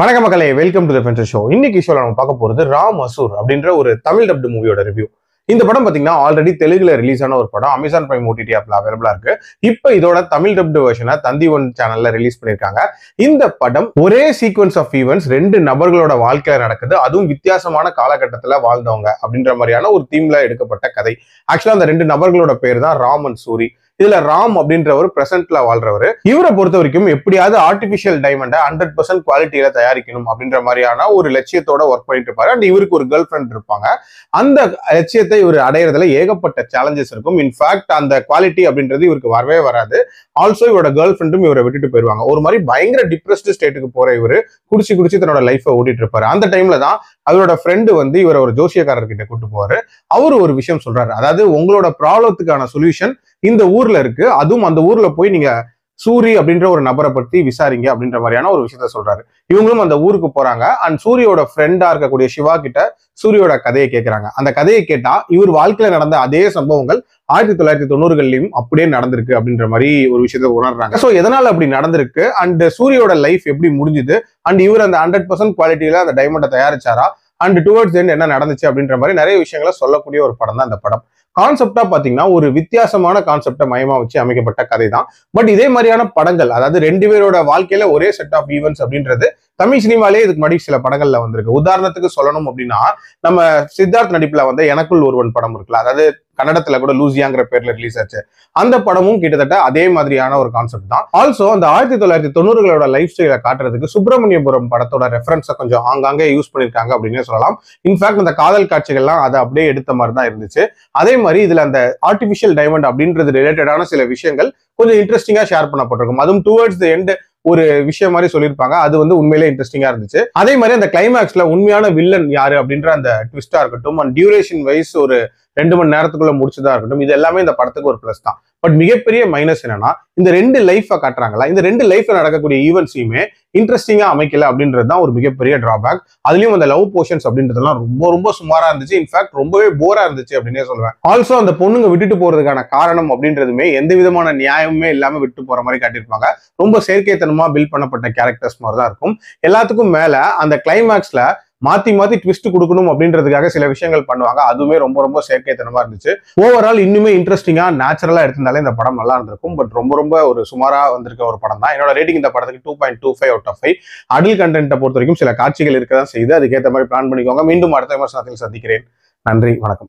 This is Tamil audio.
வணக்க மக்களே வெல்கம் டு த ஷோ இன்னைக்கு ஷோல நம்ம பார்க்க போறது ராம் அசூர் அப்படின்ற ஒரு தமிழ் டப்டு மூவியோட ரிவ்யூ இந்த படம் பாத்தீங்கன்னா ஆல்ரெடி தெலுங்குல ரிலீஸ் ஆன ஒரு படம் அமேசான் பிரைம் ஓடிடி ஆப்ல அவைலபிளா இருக்கு இப்போ இதோட தமிழ் டப்டு வெர்ஷனை தந்தி ஒன் சேனல்ல ரிலீஸ் பண்ணியிருக்காங்க இந்த படம் ஒரே சீக்வன்ஸ் ஆஃப் ஈவெண்ட்ஸ் ரெண்டு நபர்களோட வாழ்க்கையில நடக்குது அதுவும் வித்தியாசமான காலகட்டத்துல வாழ்ந்தவங்க அப்படின்ற மாதிரியான ஒரு தீம்ல எடுக்கப்பட்ட கதை ஆக்சுவலா அந்த ரெண்டு நபர்களோட பேர் தான் ராமன் சூரி இதுல ராம் அப்படின்றவர் பிரசன்ட்ல வாழ்றவர் இவரை பொறுத்த வரைக்கும் எப்படியாவது ஆர்டிபிஷியல் டைமண்டை ஹண்ட்ரட் பர்சன்ட் குவாலிட்டியில தயாரிக்கணும் அப்படின்ற மாதிரியான ஒரு லட்சியத்தோட ஒர்க் பண்ணிட்டு இருப்பாரு அண்ட் இவருக்கு ஒரு கேர்ள் ஃப்ரெண்ட் இருப்பாங்க அந்த லட்சியத்தை இவர் அடையிறதுல ஏகப்பட்ட சேலஞ்சஸ் இருக்கும் இன்ஃபேக்ட் அந்த குவாலிட்டி அப்படின்றது இவருக்கு வரவே வராது ஆல்சோ இவரோட கேர்ள் ஃப்ரெண்டும் இவரை விட்டுட்டு போயிருவாங்க ஒரு மாதிரி பயங்கர டிப்ரெஸ்ட் ஸ்டேட்டுக்கு போற இவர் குடிச்சு குடிச்சு தன்னோட லைஃபை ஓட்டிட்டு இருப்பாரு அந்த டைம்ல தான் அவரோட ஃப்ரெண்டு வந்து இவரை ஒரு ஜோசியக்காரர்கிட்ட கூட்டு போவாரு அவரு ஒரு விஷயம் சொல்றாரு அதாவது உங்களோட ப்ராப்ளத்துக்கான சொல்யூஷன் இந்த ஊர் ஊர்ல இருக்கு அதுவும் அந்த ஊர்ல போய் நீங்க சூரி அப்படின்ற ஒரு நபரை பத்தி விசாரிங்க அப்படின்ற மாதிரியான ஒரு விஷயத்த சொல்றாரு இவங்களும் அந்த ஊருக்கு போறாங்க அண்ட் சூரியோட ஃப்ரெண்டா இருக்கக்கூடிய சிவா கிட்ட சூரியோட கதையை கேட்கிறாங்க அந்த கதையை கேட்டா இவர் வாழ்க்கையில நடந்த அதே சம்பவங்கள் ஆயிரத்தி தொள்ளாயிரத்தி தொண்ணூறுகள்லயும் அப்படியே நடந்திருக்கு அப்படின்ற மாதிரி ஒரு விஷயத்த உணர்றாங்க சோ எதனால அப்படி நடந்திருக்கு அண்ட் சூரியோட லைஃப் எப்படி முடிஞ்சுது அண்ட் இவர் அந்த ஹண்ட்ரட் பர்சன்ட் குவாலிட்டியில அந்த டைமண்டை தயாரிச்சாரா அண்ட் டுவர்ட்ஸ் எண்ட் என்ன நடந்துச்சு அப்படின்ற மாதிரி நிறைய விஷயங்களை சொல்லக்கூடிய ஒரு படம் தான் அந்த படம் கான்செப்டா பாத்தீங்கன்னா ஒரு வித்தியாசமான கான்செப்டை மையமா வச்சு அமைக்கப்பட்ட கதை தான் பட் இதே மாதிரியான படங்கள் அதாவது ரெண்டு பேரோட வாழ்க்கையில ஒரே செட் ஆஃப் ஈவெண்ட்ஸ் அப்படின்றது தமிழ் சினிமாலே இதுக்கு முன்னாடி சில படங்கள்ல வந்திருக்கு உதாரணத்துக்கு சொல்லணும் அப்படின்னா நம்ம சித்தார்த் நடிப்புல வந்து எனக்குள் ஒருவன் படம் இருக்குல்ல அதாவது கன்னடத்துல கூட லூசியாங்கிற பேர்ல ரிலீஸ் ஆச்சு அந்த படமும் கிட்டத்தட்ட அதே மாதிரியான ஒரு கான்செப்ட் தான் ஆல்சோ அந்த ஆயிரத்தி தொள்ளாயிரத்தி தொண்ணூறுகளோட லைஃப் ஸ்டைல காட்டுறதுக்கு சுப்பிரமணியபுரம் படத்தோட ரெஃபரன்ஸை கொஞ்சம் ஆங்காங்கே யூஸ் பண்ணிருக்காங்க அப்படின்னு சொல்லலாம் இன்ஃபேக்ட் அந்த காதல் காட்சிகள்லாம் அதை அப்படியே எடுத்த மாதிரி தான் இருந்துச்சு அதே மாதிரி இதுல அந்த ஆர்டிபிஷியல் டைமண்ட் அப்படின்றது ரிலேட்டடான சில விஷயங்கள் கொஞ்சம் இன்ட்ரெஸ்டிங்கா ஷேர் பண்ணப்பட்டிருக்கும் அதுவும் டுவர்ட்ஸ் த எண்ட் ஒரு விஷயம் மாதிரி சொல்லியிருப்பாங்க அது வந்து உண்மையிலே இன்ட்ரெஸ்டிங்கா இருந்துச்சு அதே மாதிரி அந்த கிளைமேக்ஸ்ல உண்மையான வில்லன் யாரு அப்படின்ற அந்த ட்விஸ்டா இருக்கட்டும் அண்ட் டியூரேஷன் வைஸ் ஒரு ரெண்டு மணி நேரத்துக்குள்ள முடிச்சதா இருக்கட்டும் இது எல்லாமே இந்த படத்துக்கு ஒரு பிளஸ் தான் பட் மிகப்பெரிய மைனஸ் என்னன்னா இந்த ரெண்டு லைஃப காட்டுறாங்களா இந்த ரெண்டு லைஃப்ல நடக்கக்கூடிய ஈவெண்ட்ஸையுமே இன்ட்ரெஸ்டிங்கா அமைக்கல அப்படின்றது தான் ஒரு மிகப்பெரிய டிராபேக் அதுலயும் அந்த லவ் போர்ஷன்ஸ் அப்படின்றதுலாம் ரொம்ப ரொம்ப சுமாரா இருந்துச்சு இன்ஃபேக்ட் ரொம்பவே போரா இருந்துச்சு அப்படின்னே சொல்லுவேன் ஆல்சோ அந்த பொண்ணுங்க விட்டுட்டு போறதுக்கான காரணம் அப்படின்றதுமே எந்த விதமான நியாயமுமே இல்லாம விட்டு போற மாதிரி காட்டியிருப்பாங்க ரொம்ப செயற்கைத்தனமா பில்ட் பண்ணப்பட்ட கேரக்டர்ஸ் மாதிரி தான் இருக்கும் எல்லாத்துக்கும் மேல அந்த கிளைமேக்ஸ்ல மாத்தி மாத்தி ட்விஸ்ட் கொடுக்கணும் அப்படின்றதுக்காக சில விஷயங்கள் பண்ணுவாங்க அதுவுமே ரொம்ப ரொம்ப செயற்கைத்தனமா இருந்துச்சு ஓவரால் இன்னுமே இன்ட்ரெஸ்டிங்கா நேச்சுரலா எடுத்திருந்தாலே இந்த படம் நல்லா இருந்திருக்கும் பட் ரொம்ப ரொம்ப ஒரு சுமாரா வந்திருக்க ஒரு படம் தான் என்னோட ரேட்டிங் இந்த படத்துக்கு two point two five out of five adult கண்டென்ட்டை பொறுத்த வரைக்கும் சில காட்சிகள் இருக்க தான் செய்யுது அதுக்கேற்ற மாதிரி பிளான் பண்ணிக்கோங்க மீண்டும் அடுத்த விமர்சனத்தில் சந்திக்கிறேன் நன்றி வணக்கம்